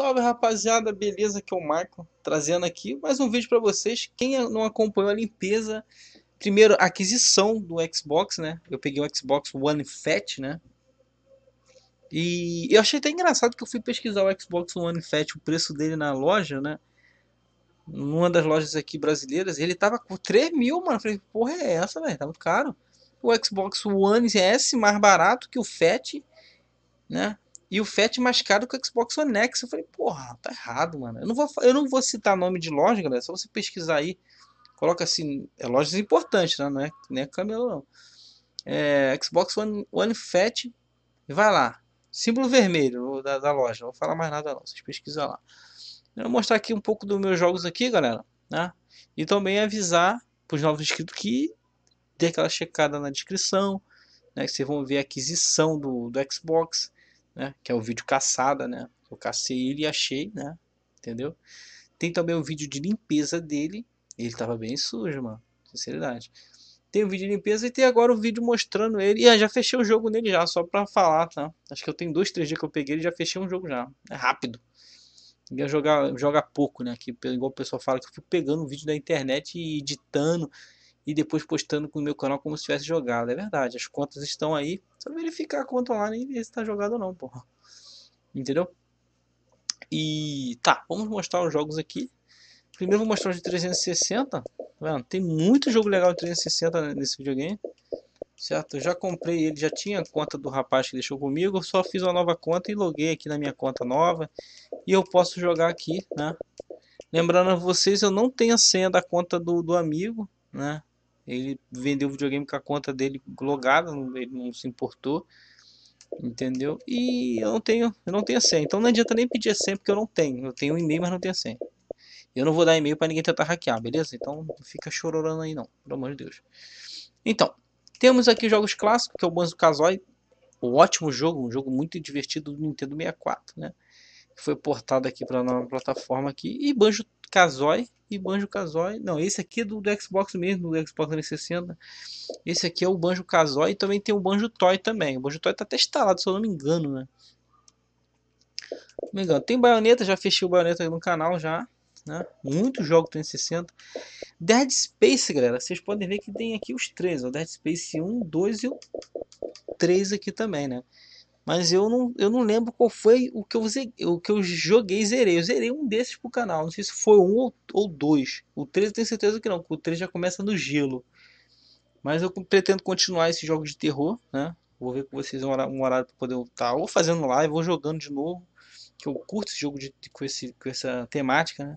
Salve rapaziada, beleza? Aqui é o Marco, trazendo aqui mais um vídeo para vocês. Quem não acompanhou a limpeza, primeiro a aquisição do Xbox, né? Eu peguei um Xbox One Fat, né? E eu achei até engraçado que eu fui pesquisar o Xbox One Fat, o preço dele na loja, né? Numa das lojas aqui brasileiras, ele tava com 3 mil, mano. Eu falei, porra, é essa, velho? Tá muito caro. O Xbox One S mais barato que o Fat, né? E o FAT mais caro que o Xbox One X. Eu falei, porra, tá errado, mano. Eu não vou, eu não vou citar nome de loja, galera. Só você pesquisar aí. Coloca assim, é lojas importantes, né? Não é, não é camelo, não. É, Xbox One, One Fat. Vai lá. Símbolo vermelho da, da, loja. Não vou falar mais nada, não. Vocês pesquisam lá. Eu vou mostrar aqui um pouco dos meus jogos aqui, galera. Né? E também avisar para os novos inscritos que dê aquela checada na descrição. Né? Que vocês vão ver a aquisição do, do Xbox né? Que é o vídeo caçada, né? Eu cacei ele e achei, né? Entendeu? Tem também o vídeo de limpeza dele. Ele tava bem sujo, mano. Sinceridade. Tem o vídeo de limpeza e tem agora o vídeo mostrando ele. E ah, já fechei o jogo nele já, só pra falar, tá? Acho que eu tenho dois, três dias que eu peguei e já fechei um jogo já. É rápido. Ninguém joga, joga pouco, né? Que, igual o pessoal fala que eu fico pegando um vídeo da internet e editando e depois postando com o meu canal como se tivesse jogado. É verdade, as contas estão aí. Só verificar a conta lá e ver se está jogado ou não, porra. Entendeu? E tá, vamos mostrar os jogos aqui. Primeiro vou mostrar os de 360. Mano, tá tem muito jogo legal de 360 nesse videogame. Certo? Eu já comprei ele, já tinha a conta do rapaz que deixou comigo. Eu só fiz uma nova conta e loguei aqui na minha conta nova. E eu posso jogar aqui, né? Lembrando a vocês, eu não tenho a senha da conta do, do amigo, né? Ele vendeu o videogame com a conta dele logada, ele não se importou. Entendeu? E eu não tenho, eu não tenho a senha. Então não adianta nem pedir a senha porque eu não tenho. Eu tenho um e-mail, mas não tenho a senha. Eu não vou dar e-mail para ninguém tentar hackear, beleza? Então não fica chororando aí não, pelo amor de Deus. Então, temos aqui jogos clássicos, que é o Banzo Kazooie, um ótimo jogo, um jogo muito divertido do Nintendo 64, né? Foi portado aqui para nova plataforma aqui e Banjo Kazooie e Banjo-Kazooie. Não, esse aqui é do, do, Xbox mesmo, do Xbox 360. Esse aqui é o Banjo-Kazooie e também tem o Banjo-Toy também. O Banjo-Toy tá até instalado, se eu não me engano, né? Não me engano. Tem baioneta, já fechei o Bayonetta no canal já. Né? Muito jogo 360. Dead Space, galera. Vocês podem ver que tem aqui os três. Ó. Dead Space 1, 2 e o 3 aqui também, né? Mas eu não, eu não lembro qual foi o que eu, o que eu joguei zerei. Eu zerei um desses pro canal. Não sei se foi um ou, ou dois. O 3 eu tenho certeza que não. O 3 já começa no gelo. Mas eu pretendo continuar esse jogo de terror, né? Vou ver com vocês um horário, um horário para poder estar ou fazendo live ou jogando de novo. Que eu curto esse jogo de, com, esse, com essa temática, né?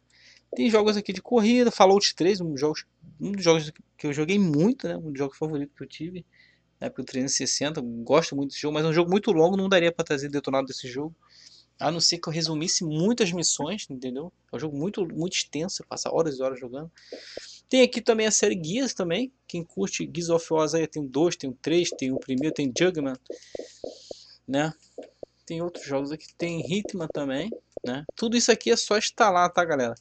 Tem jogos aqui de corrida, Fallout 3, um dos jogos, um dos jogos que eu joguei muito, né? Um dos jogos favoritos que eu tive na pro 360. Gosto muito desse jogo, mas é um jogo muito longo, não daria para trazer detonado desse jogo. A não ser que eu resumisse muitas missões, entendeu? É um jogo muito, muito extenso, passa horas e horas jogando. Tem aqui também a série Guias também. Quem curte Gears of War aí tem dois, tem três, tem o primeiro, tem Jugman, né? Tem outros jogos aqui, tem Hitman também, né? Tudo isso aqui é só instalar, tá, galera?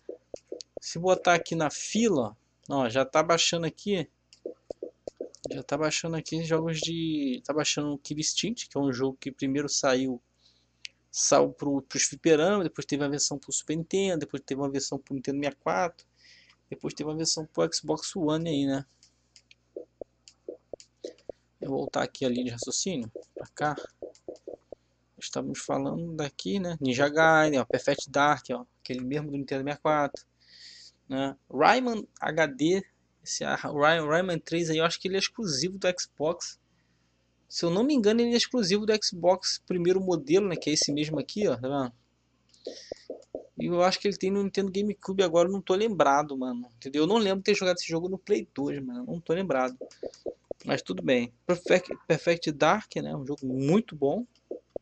Se botar aqui na fila, ó, já tá baixando aqui já tá baixando aqui jogos de. Tá baixando o Kill Instinct, que é um jogo que primeiro saiu saiu pro, pros fliperamas, depois teve uma versão pro Super Nintendo, depois teve uma versão pro Nintendo 64, depois teve uma versão pro Xbox One aí, né? Eu vou voltar aqui a linha de raciocínio, pra cá. Estamos falando daqui, né? Ninja Gaiden, ó, Perfect Dark, ó, aquele mesmo do Nintendo 64. Né? Rayman HD esse Ryan, Ryan 3 aí, eu acho que ele é exclusivo do Xbox. Se eu não me engano, ele é exclusivo do Xbox primeiro modelo, né? Que é esse mesmo aqui, ó. Tá vendo? E eu acho que ele tem no Nintendo GameCube agora, não tô lembrado, mano. Entendeu? Eu não lembro ter jogado esse jogo no Play 2, mano. Não tô lembrado. Mas tudo bem. Perfect, Perfect Dark, né? Um jogo muito bom.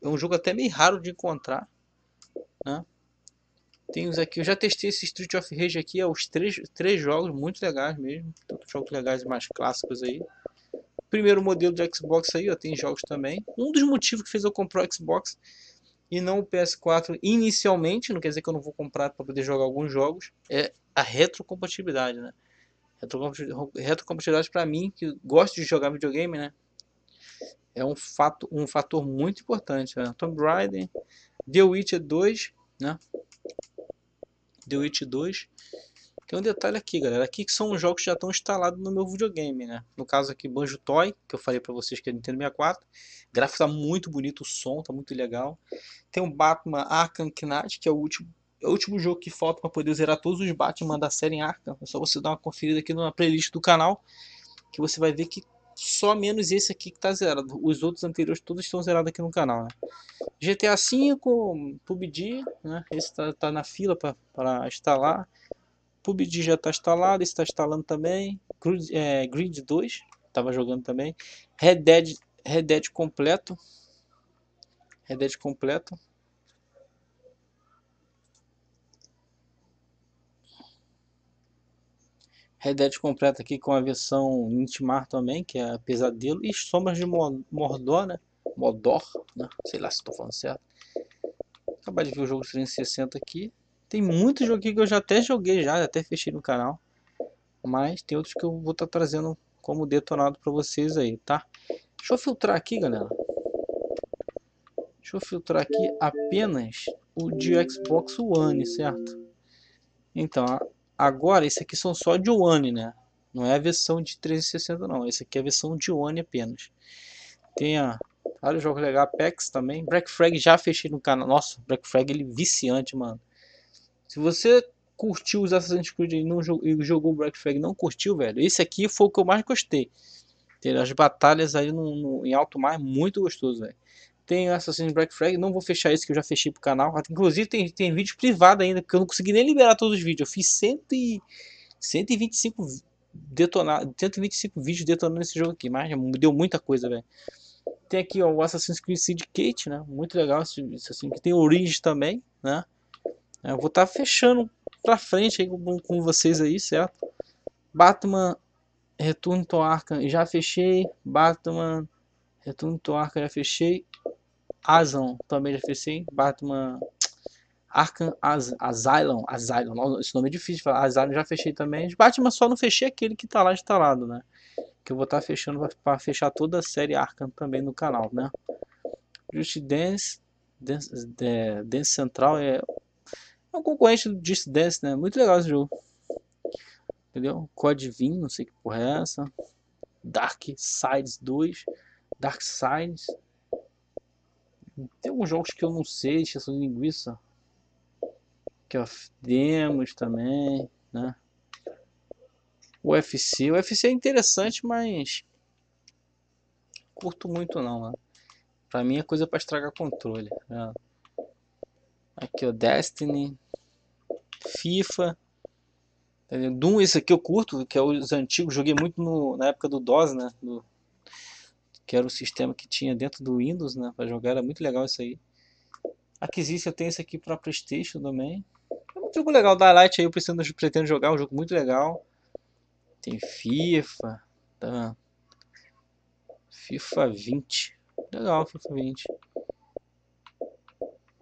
É um jogo até meio raro de encontrar. Né? Temos aqui, eu já testei esse Street of Rage aqui, é os três, três jogos muito legais mesmo, jogos legais mais clássicos aí. Primeiro modelo de Xbox aí, ó, tem jogos também. Um dos motivos que fez eu comprar o Xbox e não o PS4 inicialmente, não quer dizer que eu não vou comprar para poder jogar alguns jogos, é a retrocompatibilidade, né? Retrocompatibilidade para mim, que gosto de jogar videogame, né? É um, fato, um fator muito importante. Né? Tomb Raider, The Witcher 2, né? The Witch 2. Tem é um detalhe aqui, galera. Aqui que são os jogos que já estão instalados no meu videogame, né? No caso aqui, Banjo Toy, que eu falei pra vocês que é Nintendo 64. O gráfico tá muito bonito, o som tá muito legal. Tem o um Batman Arkham Knight, que é o último é o último jogo que falta para poder zerar todos os Batman da série Arkham. É só você dar uma conferida aqui na playlist do canal que você vai ver que só menos esse aqui que tá zerado. Os outros anteriores todos estão zerados aqui no canal, né? GTA V, PUBG, né? Esse tá, tá na fila para instalar. PUBG já tá instalado, esse tá instalando também. Grid, é, Grid 2, tava jogando também. Red Dead, Red Dead completo. Red Dead completo. Red Dead completa aqui com a versão Intimar também, que é Pesadelo, e Sombras de Mordor, né? Mordor, né? sei lá se estou falando certo. Acabar de ver o jogo 360 aqui. Tem muitos jogos aqui que eu já até joguei, já, até fechei no canal. Mas tem outros que eu vou estar tá trazendo como detonado para vocês aí, tá? Deixa eu filtrar aqui, galera. Deixa eu filtrar aqui apenas o de Xbox One, certo? Então, Agora, esse aqui são só de One, né? Não é a versão de 360 não, esse aqui é a versão de One apenas. Tem a o jogo legal Apex também. Black Frag já fechei no canal. Nossa, Black Frag ele é viciante, mano. Se você curtiu os Assassin's Creed e, não, e jogou Black Flag não curtiu, velho. Esse aqui foi o que eu mais gostei. As batalhas aí no, no em alto mar muito gostoso, velho tem Assassin's Black Flag, não vou fechar esse que eu já fechei pro canal. Inclusive tem, tem vídeo privado ainda, porque eu não consegui nem liberar todos os vídeos. Eu fiz cento e, 125, detonar, 125 vídeos detonando esse jogo aqui, mas deu muita coisa, velho. Tem aqui ó, o Assassin's Creed Syndicate, né? Muito legal esse, esse assim, que tem Origins também, né? Eu vou estar tá fechando pra frente aí com, com vocês aí, certo? Batman Return to Arkham, já fechei. Batman Return to Arkham, já fechei. Asylum também já fez sim. Batman Arkham As Asylum. Asylum. esse nome é difícil falar. Asylum já fechei também. Batman só não fechei aquele que tá lá instalado, né? Que eu vou estar tá fechando para fechar toda a série Arkham também no canal, né? Just Dance. Dance, é, Dance Central é, é um concorrente do Just Dance, né? Muito legal esse jogo. Entendeu? Code Vim, não sei que porra é essa. Dark Sides 2. Dark Sides. Tem alguns jogos que eu não sei, extensão de linguiça. Que ó, é demos também, né? O UFC. O UFC é interessante, mas curto muito não, mano. Né? Pra mim é coisa pra estragar controle. Né? Aqui, ó, Destiny, FIFA. Doom, esse aqui eu curto, que é os antigos. Joguei muito no, na época do DOS, né? Do que era o sistema que tinha dentro do Windows, né, para jogar, era muito legal isso aí. Aquisition eu tenho esse aqui para PlayStation também. É um jogo legal da Light aí, eu pretendo, pretendo jogar, é um jogo muito legal. Tem FIFA, tá. FIFA 20. Legal, FIFA 20.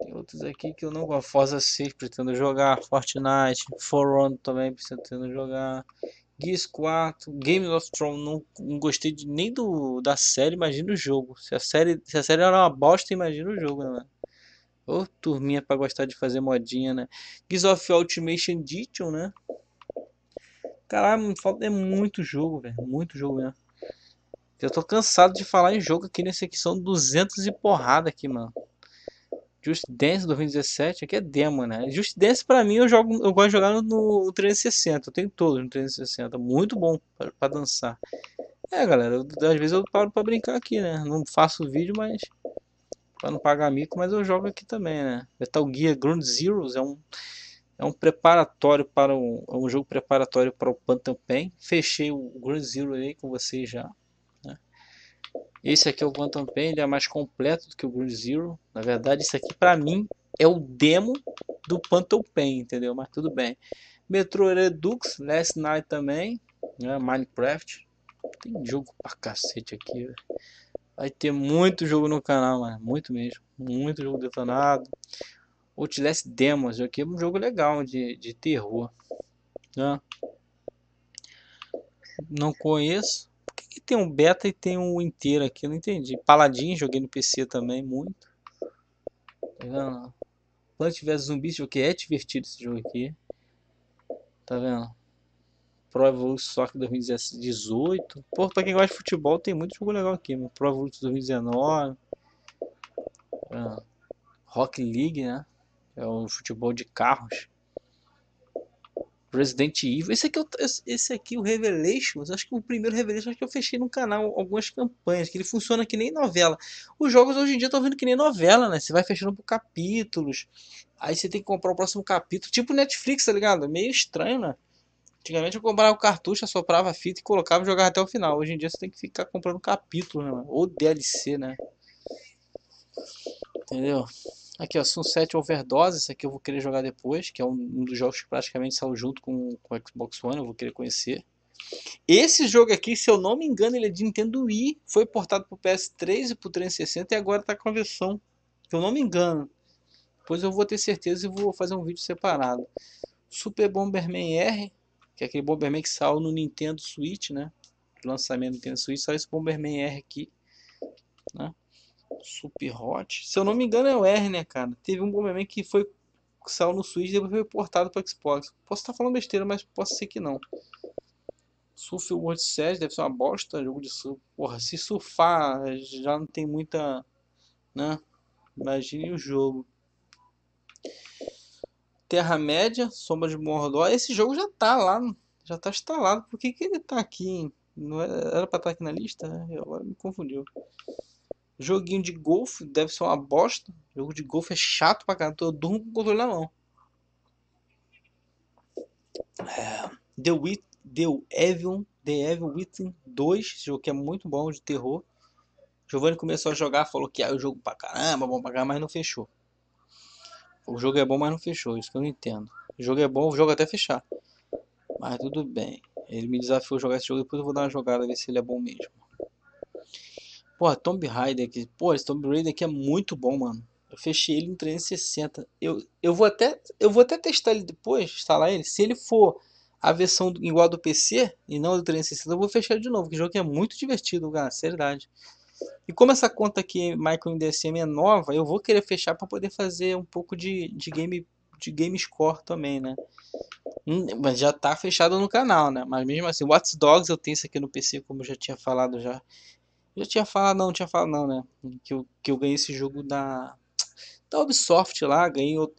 Tem outros aqui que eu não gosto. Forza 6 pretendo jogar, Fortnite, For Honor também pretendo jogar. Gears 4, Game of Thrones, não, não gostei de, nem do, da série, imagina o jogo. Se a série, se a série era uma bosta, imagina o jogo, né? Ô, oh, turminha pra gostar de fazer modinha, né? Gears of Ultimate Edition, né? Caralho, falta é muito jogo, velho. Muito jogo, né? Eu tô cansado de falar em jogo aqui nesse aqui. São 200 e porrada aqui, mano. Just Dance 2017, aqui é demo, né? Just Dance pra mim eu jogo, eu gosto de jogar no 360, eu tenho todos no 360, muito bom para dançar. É, galera, eu, às vezes eu paro para brincar aqui, né? Não faço vídeo, mas para não pagar mico, mas eu jogo aqui também, né? Metal é Gear Ground Zeroes é um é um preparatório para um, é um jogo preparatório para o Phantom Pain. Fechei o Ground Zero aí com vocês já. Esse aqui é o Quantum Pain, ele é mais completo do que o Ground Zero. Na verdade, isso aqui para mim é o demo do Quantum Pain, entendeu? Mas tudo bem. Metro Redux, Last Night também, né? Minecraft. Tem jogo pra cacete aqui, véio. Vai ter muito jogo no canal, mano. Muito mesmo. Muito jogo detonado. Outlast Demos, aqui é um jogo legal de, de terror. Né? Não conheço, que, que tem um beta e tem um inteiro aqui? Eu não entendi. Paladin, joguei no PC também, muito. Tá vendo? Plant vs Zumbi, esse é divertido esse jogo aqui. Tá vendo? Pro Evolution Soccer 2018. Pô, pra quem gosta de futebol tem muito jogo legal aqui, meu. Pro Evolution 2019. Tá Rock League, né? É o futebol de carros. Resident Evil. Esse aqui, é esse aqui, o Revelations, acho que o primeiro Revelations que eu fechei no canal algumas campanhas, que ele funciona que nem novela. Os jogos hoje em dia estão vendo que nem novela, né? Você vai fechando por capítulos, aí você tem que comprar o próximo capítulo, tipo Netflix, tá ligado? Meio estranho, né? Antigamente eu comprava o cartucho, assoprava a fita e colocava e jogava até o final. Hoje em dia você tem que ficar comprando capítulo, né? Ou DLC, né? Entendeu? Aqui, ó, Sunset Overdose, esse aqui eu vou querer jogar depois, que é um, um dos jogos que praticamente saiu junto com, o Xbox One, eu vou querer conhecer. Esse jogo aqui, se eu não me engano, ele é de Nintendo Wii, foi portado para o PS3 e para o 360 e agora está com a versão, se eu não me engano. Depois eu vou ter certeza e vou fazer um vídeo separado. Super Bomberman R, que é aquele Bomberman que saiu no Nintendo Switch, né? lançamento do Nintendo Switch, saiu esse Bomberman R aqui, né? Super Hot. Se eu não me engano, é o R, né, cara? Teve um Bomberman que foi que saiu no Switch e depois foi portado para Xbox. Posso estar falando besteira, mas posso ser que não. Surf World Series deve ser uma bosta, jogo de surf. Porra, se surfar já não tem muita, né? Imagine o jogo. Terra-média, Sombra de Mordor. Esse jogo já tá lá, já tá instalado. Por que, que ele tá aqui? Hein? Não era, era pra estar tá aqui na lista? É, agora me confundiu. Joguinho de golfe deve ser uma bosta. Jogo de golfe é chato pra caramba. Eu durmo com o controle na mão. É, The, Wit The Evil, The Evil Within 2. Esse jogo que é muito bom de terror. Giovanni começou a jogar, falou que ah, o jogo pra caramba, bom pra caramba, mas não fechou. O jogo é bom, mas não fechou. Isso que eu não entendo. O jogo é bom, o jogo é até fechar. Mas tudo bem. Ele me desafiou a jogar esse jogo, depois eu vou dar uma jogada, ver se ele é bom mesmo. Porra, Tomb Raider aqui. Pô, esse Tomb Raider aqui é muito bom, mano. Eu fechei ele em 360. Eu, eu, vou, até, eu vou até testar ele depois, instalar ele. Se ele for a versão igual do PC e não do 360, eu vou fechar de novo. Que jogo é muito divertido, cara. Seriedade. E como essa conta aqui, Michael MDSM, é nova, eu vou querer fechar para poder fazer um pouco de, de game de game score também, né? Hum, mas já tá fechado no canal, né? Mas mesmo assim, Watch Dogs eu tenho isso aqui no PC, como já tinha falado já. Eu já tinha falado, não, tinha falado não, né? Que eu, que eu ganhei esse jogo da, da Ubisoft lá, ganhei outro...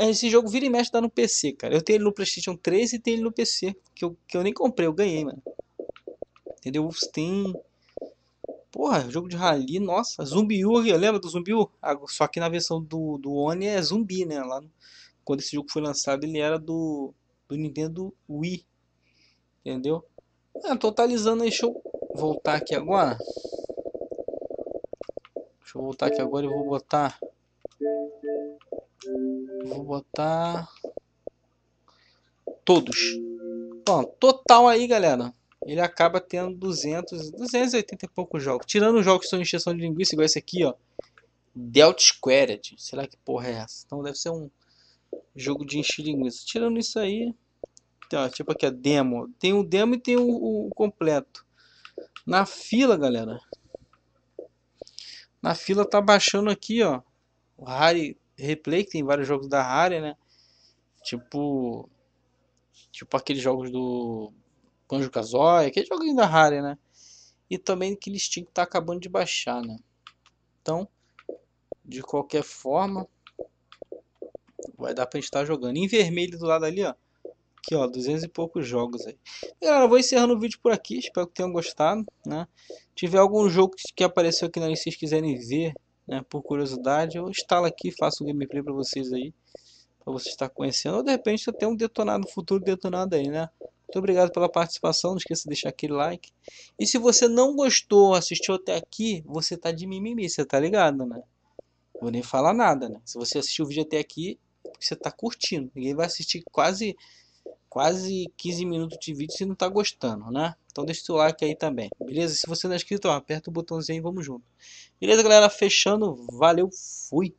Esse jogo vira e mexe dá no PC, cara. Eu tenho ele no Playstation 3 e tenho ele no PC, que eu, que eu nem comprei, eu ganhei, mano. Entendeu? Tem... Porra, jogo de rally, nossa, Zumbiu, lembra do Zumbiu? Ah, só que na versão do, do One é zumbi, né? Lá no... Quando esse jogo foi lançado, ele era do, do Nintendo Wii, entendeu? É, totalizando aí, show voltar aqui agora. Deixa eu voltar aqui agora e vou botar. Vou botar. Todos. Bom, total aí, galera. Ele acaba tendo 200, 280 e poucos jogos. Tirando os jogos que são injeção de linguiça, igual esse aqui, ó. Delta Squared. Sei lá que porra é essa. Então deve ser um jogo de encher linguiça. Tirando isso aí. Então, ó, tipo aqui a demo. Tem o demo e tem o, o completo. Na fila, galera. Na fila tá baixando aqui, ó. O Rare Replay, que tem vários jogos da Rare, né? Tipo. Tipo aqueles jogos do Banjo Kazooie, aquele joguinho da Rare, né? E também que Steam que tá acabando de baixar, né? Então, de qualquer forma, vai dar pra gente estar tá jogando. Em vermelho do lado ali, ó aqui, ó, 200 e poucos jogos aí. Galera, eu vou encerrando o vídeo por aqui, espero que tenham gostado, né? Tiver algum jogo que apareceu aqui na lista, vocês quiserem ver, né, por curiosidade, eu instalo aqui, faço um gameplay para vocês aí, para vocês estar conhecendo, ou de repente até um detonado, no futuro detonado aí, né? Muito obrigado pela participação, não esqueça de deixar aquele like. E se você não gostou, assistiu até aqui, você tá de mimimi, você tá ligado, né? Vou nem falar nada, né? Se você assistiu o vídeo até aqui, você tá curtindo. Ninguém vai assistir quase quase 15 minutos de vídeo, se não tá gostando, né? Então deixa o seu like aí também, beleza? Se você não é inscrito, ó, aperta o botãozinho e vamos junto. Beleza, galera? Fechando, valeu, fui!